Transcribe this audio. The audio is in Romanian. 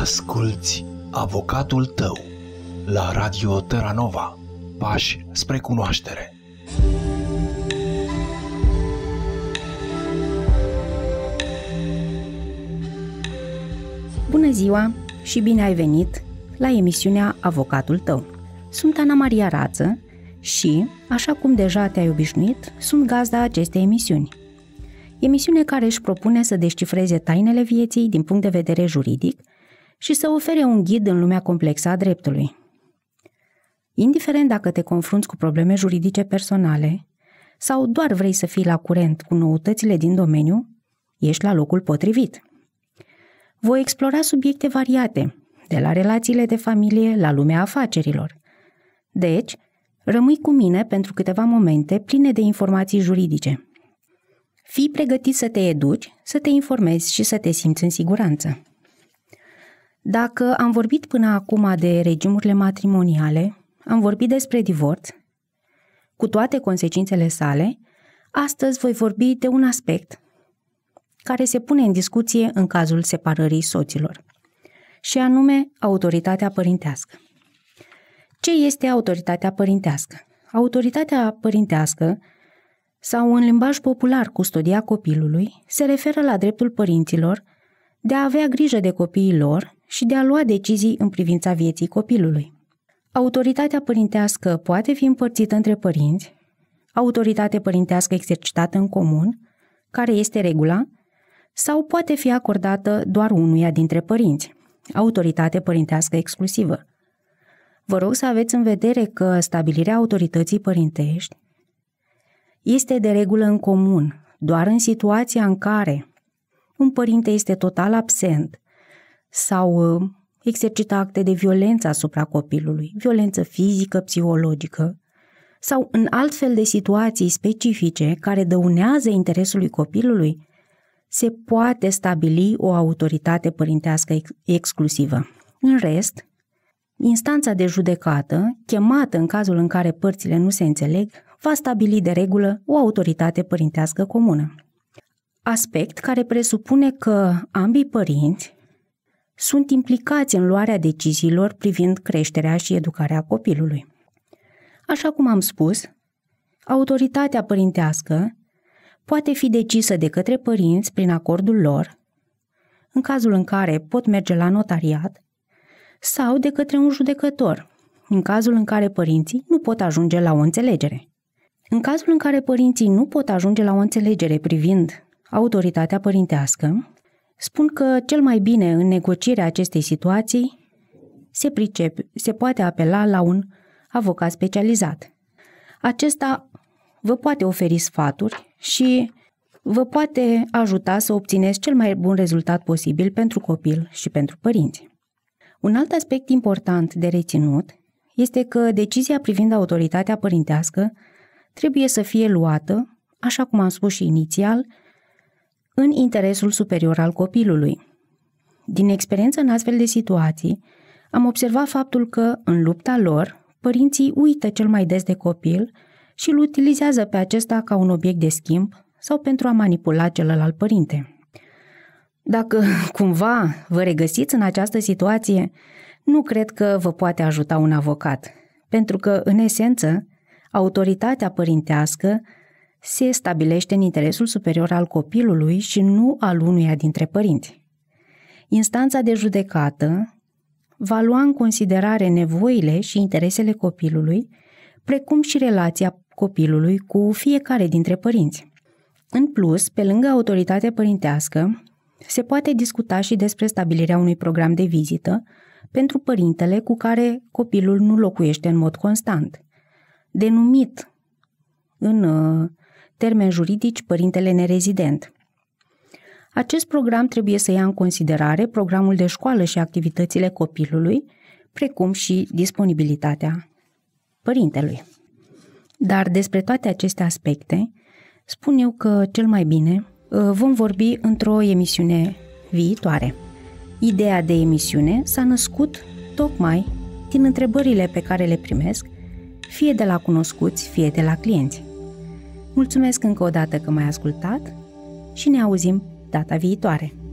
Asculți Avocatul tău la Radio Nova, Pași spre cunoaștere. Bună ziua și bine ai venit la emisiunea Avocatul tău. Sunt Ana Maria Rață și, așa cum deja te-ai obișnuit, sunt gazda acestei emisiuni – emisiune care își propune să descifreze tainele vieții din punct de vedere juridic și să ofere un ghid în lumea complexă a dreptului. Indiferent dacă te confrunți cu probleme juridice personale sau doar vrei să fii la curent cu noutățile din domeniu, ești la locul potrivit. Voi explora subiecte variate, de la relațiile de familie la lumea afacerilor. Deci, rămâi cu mine pentru câteva momente pline de informații juridice. Fii pregătit să te educi, să te informezi și să te simți în siguranță. Dacă am vorbit până acum de regimurile matrimoniale, am vorbit despre divorț, cu toate consecințele sale, astăzi voi vorbi de un aspect care se pune în discuție în cazul separării soților, și anume autoritatea părintească. Ce este autoritatea părintească? Autoritatea părintească, sau în limbaj popular custodia copilului, se referă la dreptul părinților de a avea grijă de copiii lor și de a lua decizii în privința vieții copilului. Autoritatea părintească poate fi împărțită între părinți, autoritate părintească exercitată în comun, care este regula, sau poate fi acordată doar unuia dintre părinți, autoritate părintească exclusivă. Vă rog să aveți în vedere că stabilirea autorității părintești este de regulă în comun, doar în situația în care un părinte este total absent sau ă, exercita acte de violență asupra copilului, violență fizică, psihologică, sau în altfel de situații specifice care dăunează interesului copilului, se poate stabili o autoritate părintească ex- exclusivă. În rest, instanța de judecată, chemată în cazul în care părțile nu se înțeleg, va stabili de regulă o autoritate părintească comună. Aspect care presupune că ambii părinți sunt implicați în luarea deciziilor privind creșterea și educarea copilului. Așa cum am spus, autoritatea părintească poate fi decisă de către părinți prin acordul lor, în cazul în care pot merge la notariat, sau de către un judecător, în cazul în care părinții nu pot ajunge la o înțelegere. În cazul în care părinții nu pot ajunge la o înțelegere privind autoritatea părintească, spun că cel mai bine în negocierea acestei situații se, pricep, se poate apela la un avocat specializat. Acesta vă poate oferi sfaturi și vă poate ajuta să obțineți cel mai bun rezultat posibil pentru copil și pentru părinți. Un alt aspect important de reținut este că decizia privind autoritatea părintească trebuie să fie luată, așa cum am spus și inițial, în interesul superior al copilului. Din experiență în astfel de situații, am observat faptul că, în lupta lor, părinții uită cel mai des de copil și îl utilizează pe acesta ca un obiect de schimb sau pentru a manipula celălalt părinte. Dacă cumva vă regăsiți în această situație, nu cred că vă poate ajuta un avocat, pentru că, în esență, autoritatea părintească se stabilește în interesul superior al copilului și nu al unuia dintre părinți. Instanța de judecată va lua în considerare nevoile și interesele copilului, precum și relația copilului cu fiecare dintre părinți. În plus, pe lângă autoritatea părintească, se poate discuta și despre stabilirea unui program de vizită pentru părintele cu care copilul nu locuiește în mod constant, denumit în uh, termeni juridici părintele nerezident. Acest program trebuie să ia în considerare programul de școală și activitățile copilului, precum și disponibilitatea părintelui. Dar despre toate aceste aspecte, spun eu că cel mai bine vom vorbi într-o emisiune viitoare. Ideea de emisiune s-a născut tocmai din întrebările pe care le primesc, fie de la cunoscuți, fie de la clienți. Mulțumesc încă o dată că m-ai ascultat și ne auzim data viitoare!